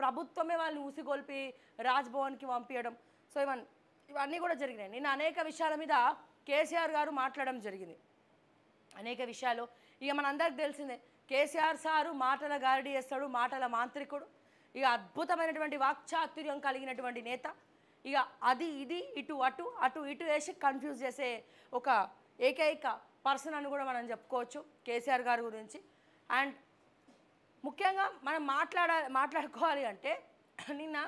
ప్రభుత్వమే వాళ్ళని ఊసిగొల్పి రాజ్భవన్కి పంపించడం సో ఇవన్నీ ఇవన్నీ కూడా జరిగినాయి నేను అనేక విషయాల మీద కేసీఆర్ గారు మాట్లాడడం జరిగింది అనేక విషయాలు ఇక మనందరికి తెలిసిందే కేసీఆర్ సారు మాటల గారిడి చేస్తాడు మాటల మాంత్రికుడు ఇక అద్భుతమైనటువంటి వాక్చాతుర్యం కలిగినటువంటి నేత ఇక అది ఇది ఇటు అటు అటు ఇటు వేసి కన్ఫ్యూజ్ చేసే ఒక ఏకైక పర్సన్ అని కూడా మనం చెప్పుకోవచ్చు కేసీఆర్ గారి గురించి అండ్ ముఖ్యంగా మనం మాట్లాడ మాట్లాడుకోవాలి అంటే నిన్న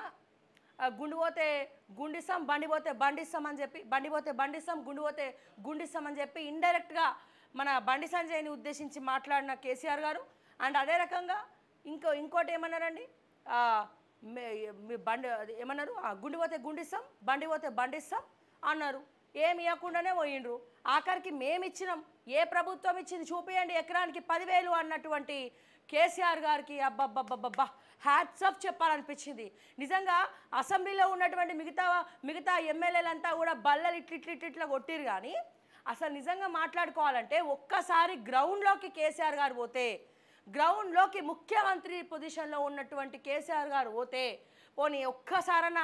గుండు పోతే గుండిస్తాం బండి పోతే బండిస్తాం అని చెప్పి బండి పోతే బండిస్తాం గుండు పోతే గుండిస్తాం అని చెప్పి ఇండైరెక్ట్గా మన బండి సంజయ్ని ఉద్దేశించి మాట్లాడిన కేసీఆర్ గారు అండ్ అదే రకంగా ఇంకో ఇంకోటి ఏమన్నారండి బండి ఏమన్నారు గుండి పోతే గుండిస్తాం బండి పోతే బండిస్తాం అన్నారు ఏమి ఇవ్వకుండానే పోయిండ్రు ఆఖరికి మేమిచ్చినాం ఏ ప్రభుత్వం ఇచ్చింది చూపించండి ఎకరానికి పదివేలు అన్నటువంటి కేసీఆర్ గారికి అబ్బబ్బబ్బబ్బబ్బా హ్యాట్స్ ఆఫ్ చెప్పాలనిపించింది నిజంగా అసెంబ్లీలో ఉన్నటువంటి మిగతా మిగతా ఎమ్మెల్యేలంతా కూడా బల్లలు ఇట్లా కొట్టిరు కానీ అసలు నిజంగా మాట్లాడుకోవాలంటే ఒక్కసారి గ్రౌండ్లోకి కేసీఆర్ గారు పోతే గ్రౌండ్లోకి ముఖ్యమంత్రి పొజిషన్లో ఉన్నటువంటి కేసీఆర్ గారు పోతే పోనీ ఒక్కసారన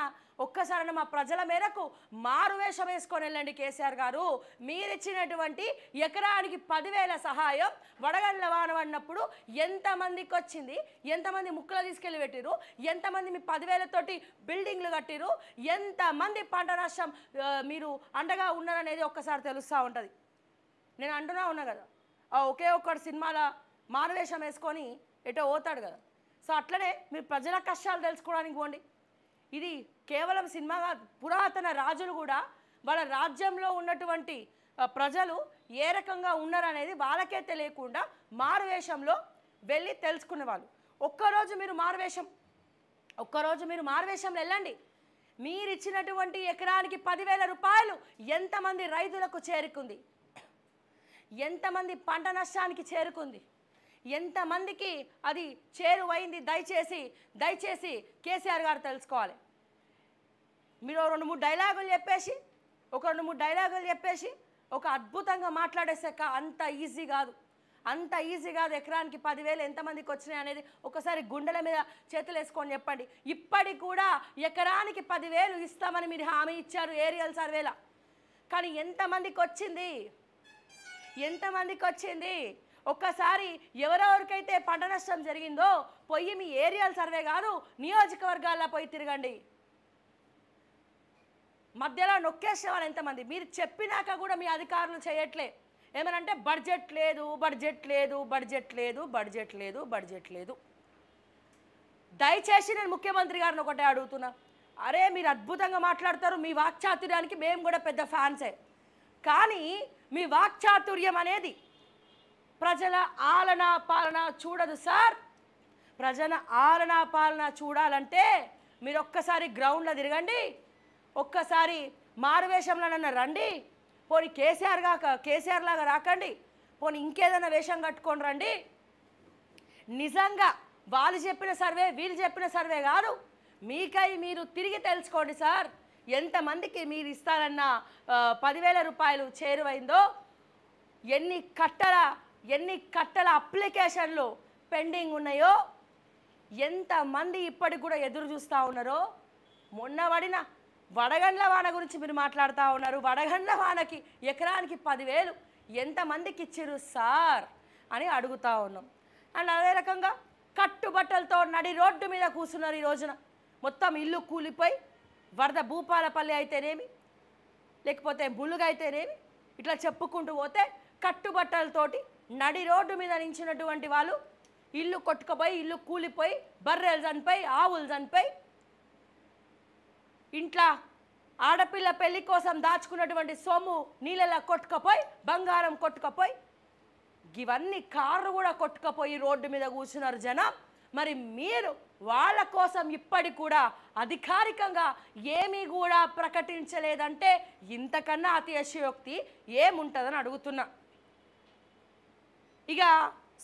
ఒక్కసారన మా ప్రజల మేరకు మారువేషం వేసుకొని వెళ్ళండి కేసీఆర్ గారు మీరిచ్చినటువంటి ఎకరానికి పదివేల సహాయం వడగండ్ల వాన పడినప్పుడు ఎంతమందికి వచ్చింది ఎంతమంది ముక్కలు తీసుకెళ్ళి పెట్టిరు ఎంతమంది మీ పదివేలతోటి బిల్డింగ్లు కట్టిరు ఎంతమంది పంట నష్టం మీరు అండగా ఉన్నారనేది ఒక్కసారి తెలుస్తూ ఉంటుంది నేను అంటున్నా ఉన్నా కదా ఒకే ఒక్కడు సినిమాలో మారువేషం వేసుకొని ఎటో పోతాడు కదా సో అట్లనే మీరు ప్రజల కష్టాలు తెలుసుకోవడానికి పోండి ఇది కేవలం సినిమా పురాతన రాజులు కూడా వాళ్ళ రాజ్యంలో ఉన్నటువంటి ప్రజలు ఏ రకంగా ఉన్నారనేది వాళ్ళకే తెలియకుండా మారువేషంలో వెళ్ళి తెలుసుకునేవాళ్ళు ఒక్కరోజు మీరు మారువేషం ఒక్కరోజు మీరు మారువేషంలో వెళ్ళండి మీరు ఇచ్చినటువంటి ఎకరానికి పదివేల రూపాయలు ఎంతమంది రైతులకు చేరుకుంది ఎంతమంది పంట నష్టానికి చేరుకుంది ఎంతమందికి అది చేరువైంది దయచేసి దయచేసి కేసీఆర్ గారు తెలుసుకోవాలి మీరు రెండు మూడు డైలాగులు చెప్పేసి ఒక రెండు మూడు డైలాగులు చెప్పేసి ఒక అద్భుతంగా మాట్లాడేసాక అంత ఈజీ కాదు అంత ఈజీ కాదు ఎకరానికి పదివేలు ఎంతమందికి వచ్చినాయి అనేది ఒకసారి గుండెల మీద చేతులు వేసుకొని చెప్పండి ఇప్పటికి కూడా ఎకరానికి పదివేలు ఇస్తామని మీరు హామీ ఇచ్చారు ఏరియల్ సర్వేలా కానీ ఎంతమందికి వచ్చింది ఎంతమందికి వచ్చింది ఒక్కసారి ఎవరెవరికైతే పంట నష్టం జరిగిందో పొయ్యి మీ ఏరియల్ సర్వే కాదు నియోజకవర్గాల్లో పోయి తిరగండి మధ్యలో నొక్కేసే వాళ్ళు ఎంతమంది మీరు చెప్పినాక కూడా మీ అధికారులు చేయట్లే ఏమనంటే బడ్జెట్ లేదు బడ్జెట్ లేదు బడ్జెట్ లేదు బడ్జెట్ లేదు బడ్జెట్ లేదు దయచేసి నేను ముఖ్యమంత్రి గారిని ఒకటే అడుగుతున్నా అరే మీరు అద్భుతంగా మాట్లాడతారు మీ వాక్చాతుర్యానికి మేము కూడా పెద్ద ఫ్యాన్సే కానీ మీ వాక్చాతుర్యం అనేది ప్రజల ఆలన పాలన చూడదు సార్ ప్రజల ఆలన పాలన చూడాలంటే మీరు ఒక్కసారి గ్రౌండ్లో తిరగండి ఒక్కసారి మారువేషంలోనన్నా రండి పోనీ కేసీఆర్ కాక కేసీఆర్ లాగా రాకండి పోనీ ఇంకేదైనా వేషం కట్టుకొని రండి నిజంగా వాళ్ళు చెప్పిన సర్వే వీళ్ళు చెప్పిన సర్వే కాదు మీకై మీరు తిరిగి తెలుసుకోండి సార్ ఎంతమందికి మీరు ఇస్తారన్న పదివేల రూపాయలు చేరువైందో ఎన్ని కట్టల ఎన్ని కట్టల అప్లికేషన్లు పెండింగ్ ఉన్నాయో ఎంతమంది ఇప్పటికి కూడా ఎదురు చూస్తూ ఉన్నారో మొన్న పడిన వడగండ్ల వాన గురించి మీరు మాట్లాడుతూ ఉన్నారు వడగండ్ల వానకి ఎకరానికి పదివేలు ఎంతమందికి ఇచ్చిరు సార్ అని అడుగుతూ ఉన్నాం అండ్ అదే రకంగా కట్టుబట్టలతో నడి రోడ్డు మీద కూర్చున్నారు ఈ రోజున మొత్తం ఇల్లు కూలిపోయి వరద భూపాలపల్లి అయితేనేమి లేకపోతే బుల్లుగా అయితేనేమి ఇట్లా చెప్పుకుంటూ పోతే కట్టుబట్టలతోటి నడి రోడ్డు మీద నించినటువంటి వాళ్ళు ఇల్లు కొట్టుకుపోయి ఇల్లు కూలిపోయి బర్రెలు చనిపోయి ఆవులు చనిపోయి ఇంట్లో ఆడపిల్ల పెళ్లి కోసం దాచుకున్నటువంటి సొమ్ము నీళ్ళలా కొట్టుకపోయి బంగారం కొట్టుకపోయి ఇవన్నీ కార్లు కూడా కొట్టుకపోయి రోడ్డు మీద కూర్చున్నారు జనం మరి మీరు వాళ్ళ కోసం ఇప్పటి కూడా అధికారికంగా ఏమీ కూడా ప్రకటించలేదంటే ఇంతకన్నా అతి అశయోక్తి ఏముంటుందని అడుగుతున్నా ఇక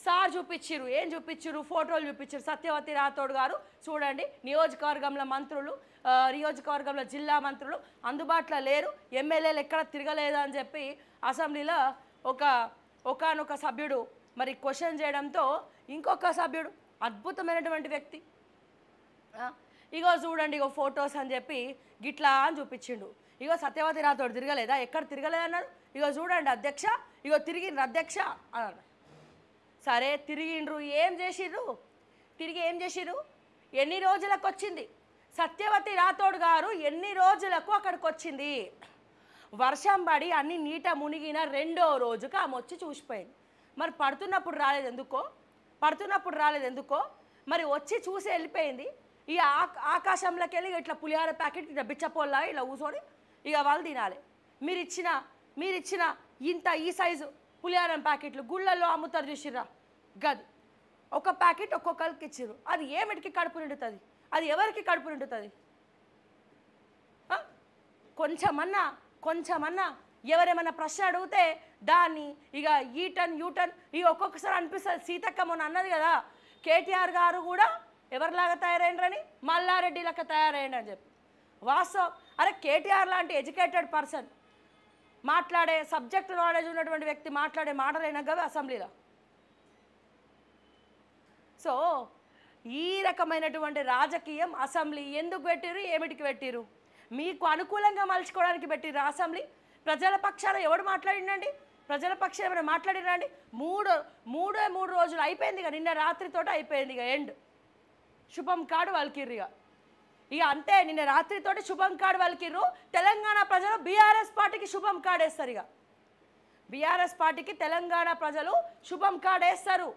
సార్ చూపించారు ఏం చూపించారు ఫోటోలు చూపించారు సత్యవతి రాథోడ్ గారు చూడండి నియోజకవర్గంలో మంత్రులు నియోజకవర్గంలో జిల్లా మంత్రులు అందుబాటులో లేరు ఎమ్మెల్యేలు ఎక్కడ తిరగలేదు అని చెప్పి అసెంబ్లీలో ఒక ఒకనొక సభ్యుడు మరి క్వశ్చన్ చేయడంతో ఇంకొక సభ్యుడు అద్భుతమైనటువంటి వ్యక్తి ఇగో చూడండి ఇగో ఫొటోస్ అని చెప్పి గిట్లా అని చూపించిండు ఇగో సత్యవతి రాథోడ్ తిరగలేదా ఎక్కడ తిరగలేదన్నారు ఇగో చూడండి అధ్యక్ష ఇగో తిరిగి అధ్యక్ష అన్నారు సరే తిరిగిండ్రు ఏం చేసిర్రు తిరిగి ఏం చేసిర్రు ఎన్ని రోజులకు వచ్చింది సత్యవతి రాథోడ్ గారు ఎన్ని రోజులకు అక్కడికి వచ్చింది వర్షం పడి అన్ని నీట మునిగిన రెండో రోజుకి ఆమె వచ్చి చూసిపోయింది మరి పడుతున్నప్పుడు రాలేదు ఎందుకో పడుతున్నప్పుడు రాలేదు ఎందుకో మరి వచ్చి చూసి వెళ్ళిపోయింది ఇక ఆకాశంలోకి వెళ్ళి ఇట్లా పులిహార ప్యాకెట్ ఇట్లా బిచ్చపోల్లా ఇలా కూర్చొని ఇక వాళ్ళు తినాలి మీరు ఇచ్చిన మీరు ఇచ్చిన ఇంత ఈ సైజు పులిహారం ప్యాకెట్లు గుళ్ళల్లో అమ్ముతారు చూసిర్రా గది ఒక ప్యాకెట్ ఒక్కొక్కరికి ఇచ్చిర్రు అది ఏమిటికి కడుపు నిండుతుంది అది ఎవరికి కడుపు నిండుతుంది కొంచెమన్నా కొంచెమన్నా ఎవరేమన్నా ప్రశ్న అడిగితే దాన్ని ఇక ఈ టర్న్ యూ టర్న్ ఇక ఒక్కొక్కసారి అనిపిస్తుంది సీతక్క మొన్న అన్నది కదా కేటీఆర్ గారు కూడా ఎవరిలాగా తయారైనరని మల్లారెడ్డి లెక్క అని చెప్పి వాస్తవం అరే కేటీఆర్ లాంటి ఎడ్యుకేటెడ్ పర్సన్ మాట్లాడే సబ్జెక్ట్ నాలెడ్జ్ ఉన్నటువంటి వ్యక్తి మాట్లాడే మాటలైనా గవి అసెంబ్లీలో సో ఈ రకమైనటువంటి రాజకీయం అసెంబ్లీ ఎందుకు పెట్టిరు ఏమిటికి పెట్టిరు మీకు అనుకూలంగా మలుచుకోవడానికి పెట్టిరు అసెంబ్లీ ప్రజల పక్షాన ఎవడు మాట్లాడినండి ప్రజల పక్షాన ఏమైనా మాట్లాడినండి మూడు మూడే మూడు రోజులు అయిపోయింది ఇక నిన్న రాత్రితోటి అయిపోయింది ఇక ఎండ్ శుభం కాడు వాళ్ళకిర్రిగా ఇక అంతే నిన్న రాత్రితోటి శుభం కార్డు వాళ్ళకిర్రు తెలంగాణ ప్రజలు బీఆర్ఎస్ పార్టీకి శుభం వేస్తారు ఇక బీఆర్ఎస్ పార్టీకి తెలంగాణ ప్రజలు శుభం వేస్తారు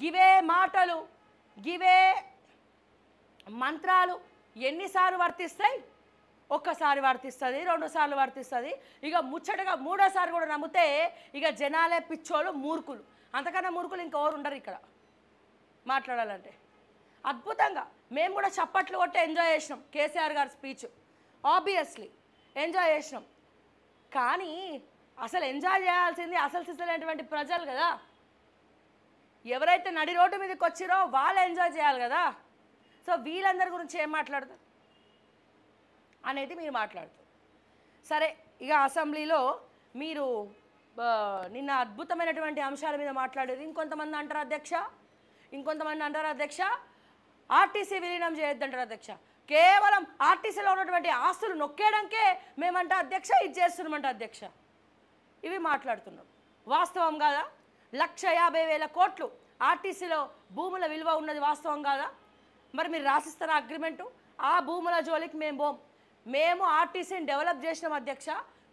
గివే మాటలు గివే మంత్రాలు ఎన్నిసార్లు వర్తిస్తాయి ఒక్కసారి వర్తిస్తుంది రెండుసార్లు వర్తిస్తుంది ఇక ముచ్చటగా మూడోసారి కూడా నమ్మితే ఇక జనాలే పిచ్చోళ్ళు మూర్ఖులు అంతకన్నా మూర్ఖులు ఇంకెవరు ఉండరు ఇక్కడ మాట్లాడాలంటే అద్భుతంగా మేము కూడా చప్పట్లు కొట్టే ఎంజాయ్ చేసినాం కేసీఆర్ గారి స్పీచ్ ఆబ్వియస్లీ ఎంజాయ్ చేసినాం కానీ అసలు ఎంజాయ్ చేయాల్సింది అసలు సిసలైనటువంటి ప్రజలు కదా ఎవరైతే నడి రోడ్డు మీదకి వచ్చిరో వాళ్ళు ఎంజాయ్ చేయాలి కదా సో వీళ్ళందరి గురించి ఏం మాట్లాడతారు అనేది మీరు మాట్లాడుతారు సరే ఇక అసెంబ్లీలో మీరు నిన్న అద్భుతమైనటువంటి అంశాల మీద మాట్లాడారు ఇంకొంతమంది అంటారు అధ్యక్ష ఇంకొంతమంది అంటారు అధ్యక్ష ఆర్టీసీ విలీనం చేయొద్దంటారు అధ్యక్ష కేవలం ఆర్టీసీలో ఉన్నటువంటి ఆస్తులు నొక్కేయడానికే మేమంట అధ్యక్ష ఇది చేస్తున్నామంట అధ్యక్ష ఇవి మాట్లాడుతున్నాం వాస్తవం కాదా లక్ష యాభై వేల కోట్లు ఆర్టీసీలో భూముల విలువ ఉన్నది వాస్తవం కాదా మరి మీరు రాసిస్తారా అగ్రిమెంటు ఆ భూముల జోలికి మేము పోం మేము ఆర్టీసీని డెవలప్ చేసినాం అధ్యక్ష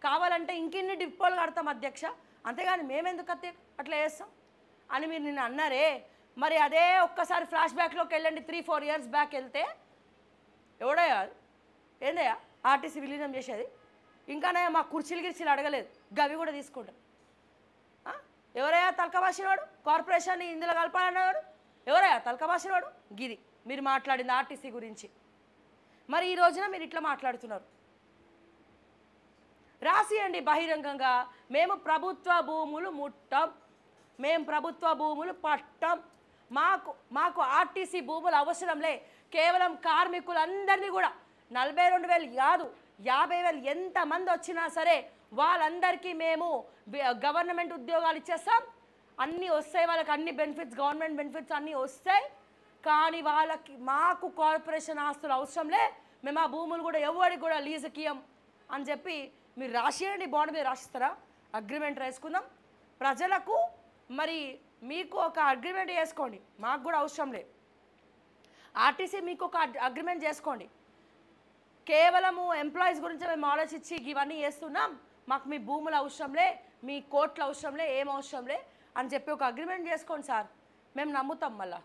కావాలంటే ఇంకిన్ని డిపోలు కడతాం అధ్యక్ష అంతేగాని మేమెందుకు అత్తే అట్లా చేస్తాం అని మీరు నిన్న అన్నారే మరి అదే ఒక్కసారి ఫ్లాష్ బ్యాక్లోకి వెళ్ళండి త్రీ ఫోర్ ఇయర్స్ బ్యాక్ వెళ్తే ఎవడయ్యా ఏందయ్యా ఆర్టీసీ విలీనం చేసేది ఇంకానయ్యా మా కుర్చీలు గిర్చీలు అడగలేదు గవి కూడా తీసుకుంటాం ఎవరయ్యా తలకబాసినవాడు కార్పొరేషన్ ఇందులో కలపాలన్నవాడు ఎవరయ్యా తలకబాసినవాడు గిది మీరు మాట్లాడింది ఆర్టీసీ గురించి మరి ఈ రోజున మీరు ఇట్లా మాట్లాడుతున్నారు రాసియండి బహిరంగంగా మేము ప్రభుత్వ భూములు ముట్టం మేము ప్రభుత్వ భూములు పట్టం మాకు మాకు ఆర్టీసీ భూములు అవసరంలే కేవలం కార్మికులందరినీ కూడా నలభై రెండు వేలు కాదు యాభై వేలు ఎంతమంది వచ్చినా సరే వాళ్ళందరికీ మేము గవర్నమెంట్ ఉద్యోగాలు ఇచ్చేస్తాం అన్నీ వస్తాయి వాళ్ళకి అన్ని బెనిఫిట్స్ గవర్నమెంట్ బెనిఫిట్స్ అన్నీ వస్తాయి కానీ వాళ్ళకి మాకు కార్పొరేషన్ ఆస్తులు అవసరంలే మేము ఆ భూములు కూడా ఎవరికి కూడా లీజుకి ఇయ్యం అని చెప్పి మీరు రాసేయండి బాండ్ మీద రాసిస్తారా అగ్రిమెంట్ రాసుకుందాం ప్రజలకు మరి మీకు ఒక అగ్రిమెంట్ చేసుకోండి మాకు కూడా అవసరం లేదు ఆర్టీసీ మీకు ఒక అగ్రిమెంట్ చేసుకోండి కేవలము ఎంప్లాయీస్ గురించి మేము ఆలోచించి ఇవన్నీ చేస్తున్నాం మాకు మీ భూములు అవసరంలే మీ కోట్లు అవసరంలే ఏం అవసరంలే అని చెప్పి ఒక అగ్రిమెంట్ చేసుకోండి సార్ మేము నమ్ముతాం మళ్ళా